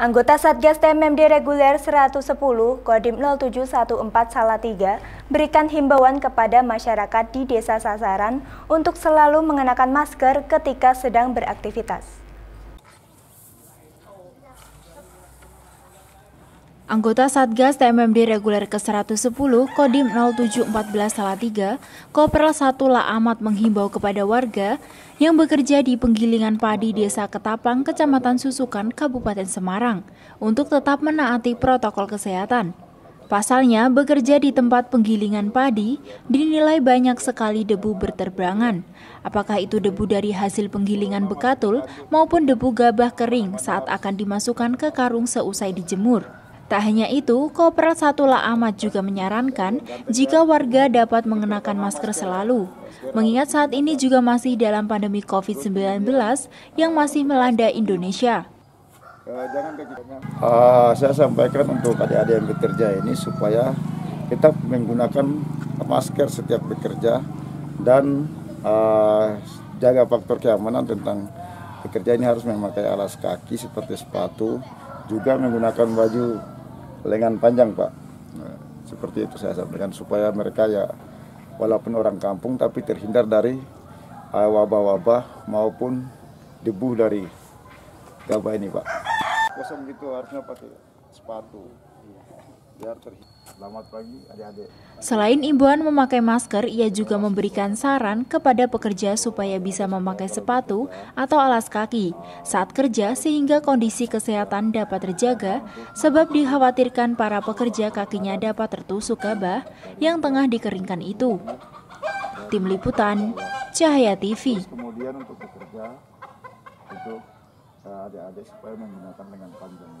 Anggota Satgas TMMD Reguler 110 Kodim 0714 Salatiga berikan himbauan kepada masyarakat di desa sasaran untuk selalu mengenakan masker ketika sedang beraktivitas. Anggota Satgas TMMD Reguler ke-110 Kodim 0714 Salatiga, Kopral 1 La Amat menghimbau kepada warga yang bekerja di penggilingan padi Desa Ketapang, Kecamatan Susukan, Kabupaten Semarang, untuk tetap menaati protokol kesehatan. Pasalnya, bekerja di tempat penggilingan padi dinilai banyak sekali debu berterbangan. Apakah itu debu dari hasil penggilingan bekatul maupun debu gabah kering saat akan dimasukkan ke karung seusai dijemur. Tak hanya itu, Kopral Satula Ahmad juga menyarankan jika warga dapat mengenakan masker selalu. Mengingat saat ini juga masih dalam pandemi COVID-19 yang masih melanda Indonesia. Uh, saya sampaikan untuk adik-adik yang bekerja ini supaya kita menggunakan masker setiap bekerja dan uh, jaga faktor keamanan tentang bekerja ini harus memakai alas kaki seperti sepatu juga menggunakan baju lengan panjang Pak. Nah, seperti itu saya sampaikan supaya mereka ya walaupun orang kampung tapi terhindar dari wabah-wabah maupun debu dari gabah ini Pak. Kosong gitu harusnya pakai sepatu. Selain imbauan memakai masker, ia juga memberikan saran kepada pekerja supaya bisa memakai sepatu atau alas kaki saat kerja sehingga kondisi kesehatan dapat terjaga sebab dikhawatirkan para pekerja kakinya dapat tertusuk gabah yang tengah dikeringkan itu. Tim Liputan, Cahaya TV. Kemudian untuk bekerja, itu eh, adik-adik supaya menggunakan lengan panjang.